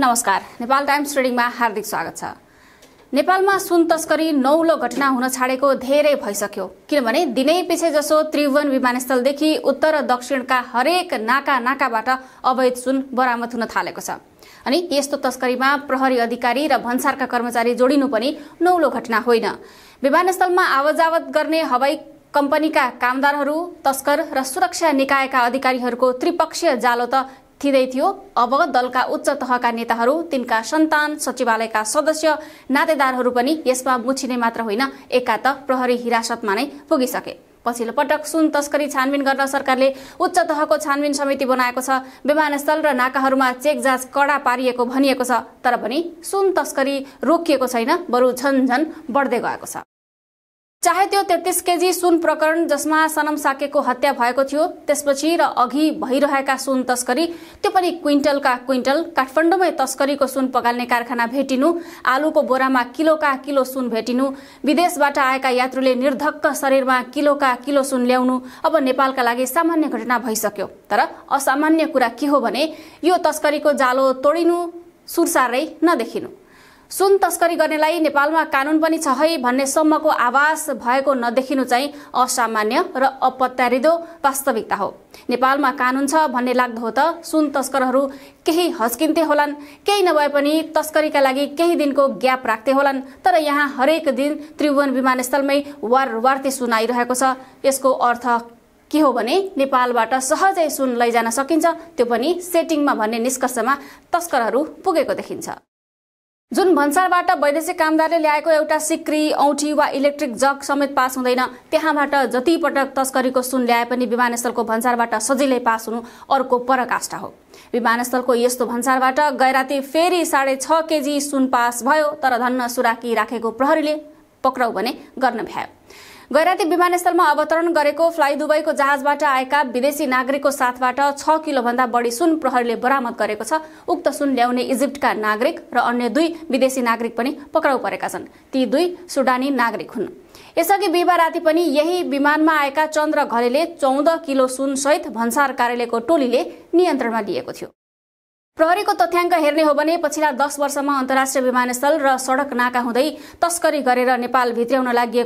नमस्कार नेपाल टाइम्स रिडिङमा हार्दिक स्वागत छ नेपालमा सुन तस्करी नौलो घटना हुन छाडेको धेरै भइसक्यो किनभने दिनै पछि जसो त्रिभुवन विमानस्थलदेखि उत्तर र दक्षिणका हरेक नाका नाकाबाट अवैध सुन बरामद हुन थालेको छ अनि यस्तो तस्करीमा प्रहरी अधिकारी र भन्सारका कर्मचारी जोडिनु पनि नौलो घटना होइन विमानस्थलमा आवाजावत गर्ने हवाई कम्पनीका कामदारहरू तस्कर र सुरक्षा निकायका अधिकारीहरूको त्रिपक्षीय जालो त थिँदै थियो अब दलका उच्च तहका नेताहरू तिनका सन्तान सचिवालयका सदस्य नातेदारहरू पनि यसमा मुछिने मात्र होइन एकात प्रहरी हिरासतमा नै पुगिसके पछिल्लो पटक सुन तस्करी छानबिन गर्न सरकारले उच्च तहको छानबिन समिति बनाएको छ विमानस्थल र नाकाहरूमा चेक जाँच कडा पारिएको भनिएको छ तर पनि सुन तस्करी रोकिएको छैन बरु झन्झन बढ्दै गएको छ चाहे त्यो तेत्तिस केजी सुन प्रकरण जसमा सनम साकेको हत्या भएको थियो त्यसपछि र अघि भइरहेका सुन तस्करी त्यो पनि क्विन्टलका क्विन्टल काठमाडौँमै तस्करीको सुन पगाल्ने कारखाना भेटिनु आलुको बोरामा किलोका किलो सुन भेटिनु विदेशबाट आएका यात्रुले निर्धक्क शरीरमा किलोका किलो सुन ल्याउनु अब नेपालका लागि सामान्य घटना भइसक्यो तर असामान्य कुरा के हो भने यो तस्करीको जालो तोडिनु सुरसारै नदेखिनु सुन तस्करी गर्नेलाई नेपालमा कानून पनि छ है भन्ने सम्मको आवास भएको नदेखिनु चाहिँ असामान्य र अपत्यारिदो वास्तविकता हो नेपालमा कानुन छ भन्ने लाग्दो हो त सुन तस्करहरू केही हस्किन्थे होलान् केही नभए पनि तस्करीका लागि केही दिनको ग्याप राख्थे होलान् तर यहाँ हरेक दिन त्रिभुवन विमानस्थलमै वार वार्ते सुन आइरहेको छ यसको अर्थ के हो भने नेपालबाट सहजै सुन लैजान सकिन्छ त्यो पनि सेटिङमा भन्ने निष्कर्षमा तस्करहरू पुगेको देखिन्छ जुन भन्सारबाट वैदेशिक कामदारले ल्याएको एउटा सिक्री औँठी वा इलेक्ट्रिक जग समेत पास हुँदैन त्यहाँबाट जति पटक तस्करीको सुन ल्याए पनि विमानस्थलको भन्सारबाट सजिलै पास हुनु अर्को परकाष्ठा हो विमानस्थलको यस्तो भन्सारबाट गैराती फेरि साढे छ केजी सुन पास भयो तर धन्न सुराकी राखेको प्रहरीले पक्राउ भने गर्न भ्यायो गैराती विमानस्थलमा अवतरण गरेको फ्लाइ दुबईको जहाजबाट आएका विदेशी नागरिकको साथबाट छ भन्दा बढी सुन प्रहरीले बरामद गरेको छ उक्त सुन ल्याउने इजिप्टका नागरिक र अन्य दुई विदेशी नागरिक पनि पक्राउ परेका छन् ती दुई सुडानी नागरिक हुन् यसअघि बिहिबार राति पनि यही विमानमा आएका चन्द्र घरेले चौध किलो सुन सहित भन्सार कार्यालयको टोलीले नियन्त्रणमा लिएको थियो प्रहरीको तथ्याङ्क हेर्ने हो भने पछिल्ला दस वर्षमा अन्तर्राष्ट्रिय विमानस्थल र सडक नाका हुँदै तस्करी गरेर नेपाल भित्र्याउन लागि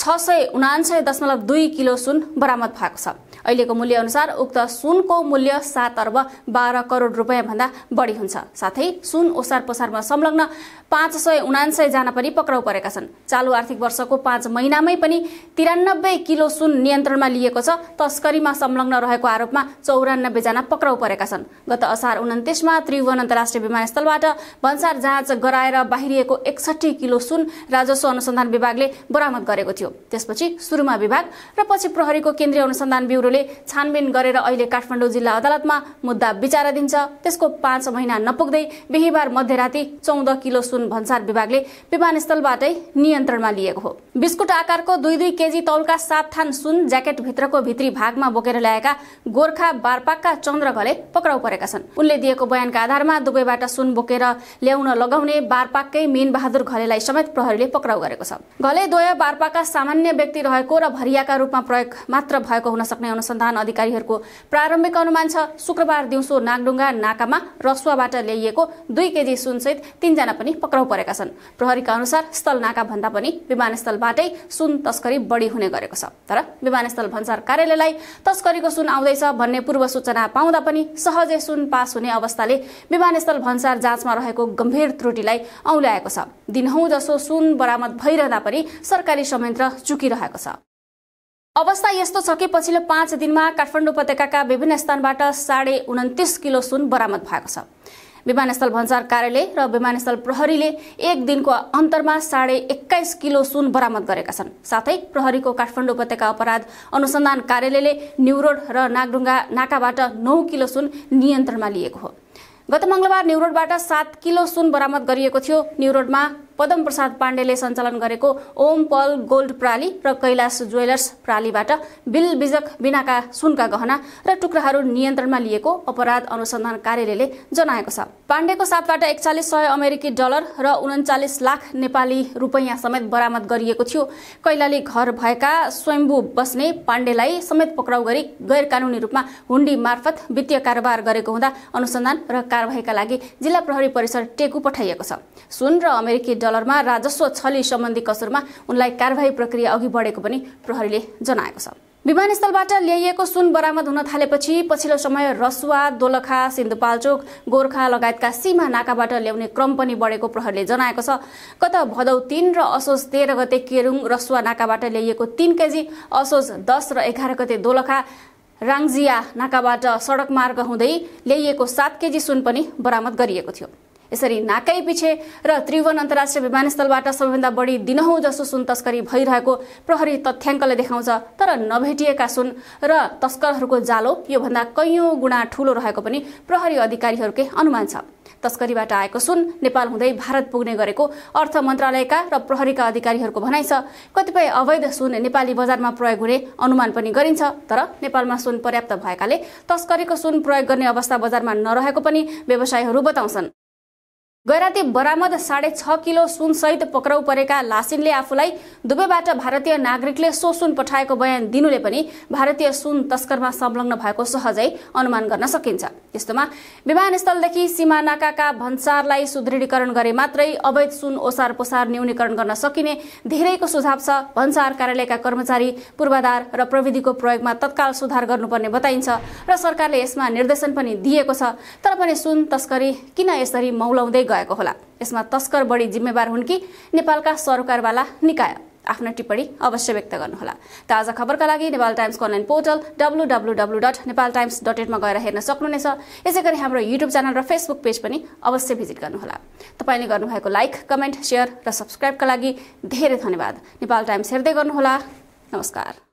छ सय उनान्सय दशमलव दुई किलो सुन बरामद भएको छ अहिलेको मूल्य अनुसार उक्त सुनको मूल्य सात अर्ब बाह्र करोड रुपियाँभन्दा बढी हुन्छ साथै सुन ओसार पसारमा संलग्न पाँच सय उनान्सयजना पनि पक्राउ परेका छन् चालु आर्थिक वर्षको पाँच महिनामै पनि तिरानब्बे किलो सुन नियन्त्रणमा लिएको छ तस्करीमा संलग्न रहेको आरोपमा चौरानब्बेजना पक्राउ परेका छन् गत असार उन्तिसमा त्रिभुवन अन्तर्राष्ट्रिय विमानस्थलबाट भन्सार जाँच गराएर बाहिरिएको एकसठी किलो सुन राजस्व अनुसन्धान विभागले बरामद गरेको थियो थियो त्यसपछि सुरुमा विभाग र पछि प्रहरीको केन्द्रीय अनुसन्धान ब्युरोले छानबिन गरेर अहिले काठमाडौँ जिल्ला अदालतमा मुद्दा विचारा दिन्छ त्यसको पाँच महिना नपुग्दै बिहिबार मध्यराति चौध किलो सुन भन्सार विभागले विमानस्थलबाटै नियन्त्रणमा लिएको हो बिस्कुट आकारको दुई दुई केजी तौलका सात थान सुन ज्याकेट भित्रको भित्री भागमा बोकेर ल्याएका गोर्खा बारपाकका चन्द्रघले पक्राउ परेका छन् उनले दिएको बयानका आधारमा दुवैबाट सुन बोकेर ल्याउन लगाउने बारपाककै बहादुर घलेलाई समेत प्रहरीले पक्राउ गरेको छ घले दोया बारपाका सामान्य व्यक्ति रहेको र भरियाका रूपमा प्रयोग मात्र भएको हुन सक्ने अनुसन्धान अधिकारीहरूको प्रारम्भिक अनुमान छ शुक्रबार दिउँसो नागडुङ्गा नाकामा रसुवाबाट ल्याइएको दुई केजी सुनसहित तीनजना पनि पक्राउ परेका छन् प्रहरीका अनुसार स्थल नाका भन्दा पनि विमानस्थलबाटै सुन तस्करी बढी हुने गरेको छ तर विमानस्थल भन्सार कार्यालयलाई तस्करीको सुन आउँदैछ भन्ने पूर्व सूचना पाउँदा पनि सहजै सुन पास हुने अवस्थाले विमानस्थल भन्सार जाँचमा रहेको गम्भीर त्रुटिलाई औल्याएको छ दिनहुँ जसो सुन बरामद भइरहँदा पनि सरकारी संयन्त्र चुकिरहेको छ अवस्था यस्तो छ कि पछिल्लो पाँच दिनमा काठमाडौँ उपत्यका विभिन्न स्थानबाट साढे उन्तिस किलो सुन बरामद भएको छ विमानस्थल भन्सार कार्यालय र विमानस्थल प्रहरीले एक दिनको अन्तरमा साढे एक्काइस किलो सुन बरामद गरेका छन् साथै प्रहरीको काठमाडौँ उपत्यका अपराध अनुसन्धान कार्यालयले न्युरोड र नागडुङ्गा नाकाबाट नौ किलो सुन नियन्त्रणमा लिएको हो गत मंगलबार न्युरोडबाट सात किलो सुन बरामद गरिएको थियो न्युरोडमा पदम प्रसाद पाण्डेले सञ्चालन गरेको ओम पल गोल्ड प्राली र कैलाश ज्वेलर्स प्रालीबाट बिल बिजक बिनाका सुनका गहना र टुक्राहरू नियन्त्रणमा लिएको अपराध अनुसन्धान कार्यालयले जनाएको छ पाण्डेको साथबाट एकचालिस सय अमेरिकी डलर र उन्चालिस लाख नेपाली रुपैयाँ समेत बरामद गरिएको थियो कैलाली घर भएका स्वयम्भू बस्ने पाण्डेलाई समेत पक्राउ गरी गैर कानुनी रूपमा हुन्डी मार्फत वित्तीय कारोबार गरेको हुँदा अनुसन्धान र कारवाहीका लागि जिल्ला प्रहरी परिसर टेकु पठाइएको छ सुन र अमेरिकी डलरमा राजस्व छली सम्बन्धी कसुरमा उनलाई कारवाही प्रक्रिया अघि बढेको पनि प्रहरीले जनाएको छ विमानस्थलबाट ल्याइएको सुन बरामद हुन थालेपछि पछिल्लो समय रसुवा दोलखा सिन्धुपाल्चोक गोर्खा लगायतका सीमा नाकाबाट ल्याउने क्रम पनि बढेको प्रहरीले जनाएको छ गत भदौ तीन र असोज तेह्र गते केरुङ रसुवा नाकाबाट ल्याइएको तीन केजी असोज दस र एघार गते दोलखा राङजिया नाकाबाट सडक मार्ग हुँदै ल्याइएको सात केजी सुन पनि बरामद गरिएको थियो यसरी नाकै पछि र त्रिभुवन अन्तर्राष्ट्रिय विमानस्थलबाट सबैभन्दा बढी दिनहुँ जसो सुन तस्करी भइरहेको प्रहरी तथ्याङ्कले देखाउँछ तर नभेटिएका सुन र तस्करहरूको जालो योभन्दा कैयौँ गुणा ठूलो रहेको पनि प्रहरी अधिकारीहरूकै अनुमान छ तस्करीबाट आएको सुन नेपाल हुँदै भारत पुग्ने गरेको अर्थ मन्त्रालयका र प्रहरीका अधिकारीहरूको भनाइ छ कतिपय अवैध सुन नेपाली बजारमा प्रयोग हुने अनुमान पनि गरिन्छ तर नेपालमा सुन पर्याप्त भएकाले तस्करीको सुन प्रयोग गर्ने अवस्था बजारमा नरहेको पनि व्यवसायीहरू बताउँछन् गैराती बरामद साढे छ किलो सुनसहित पक्राउ परेका लासिनले आफूलाई दुबईबाट भारतीय नागरिकले सो सुन पठाएको बयान दिनुले पनि भारतीय सुन तस्करमा संलग्न भएको सहजै अनुमान गर्न सकिन्छ यस्तोमा विमानस्थलदेखि सीमानाका भन्सारलाई सुदृढीकरण गरे मात्रै अवैध सुन ओसार पोसार न्यूनीकरण गर्न सकिने धेरैको सुझाव छ भन्सार कार्यालयका कर्मचारी पूर्वाधार र प्रविधिको प्रयोगमा तत्काल सुधार गर्नुपर्ने बताइन्छ र सरकारले यसमा निर्देशन पनि दिएको छ तर पनि सुन तस्करी किन यसरी मौलाउँदै गयो भएको होला यसमा तस्कर बढी जिम्मेवार हुन् कि नेपालका सरकारवाला निकाय आफ्नो टिप्पणी अवश्य व्यक्त गर्नुहोला ताजा खबरका लागि नेपाल टाइम्सको online portal W W W dot Nepal Times dot इनमा गएर हेर्न सक्नुहुनेछ यसै गरी हाम्रो युट्युब च्यानल र फेसबुक पेज पनि अवश्य भिजिट गर्नुहोला तपाईँले गर्नुभएको लाइक कमेन्ट सेयर र सब्सक्राइबका लागि धेरै धन्यवाद नेपाल टाइम्स हेर्दै गर्नुहोला नमस्कार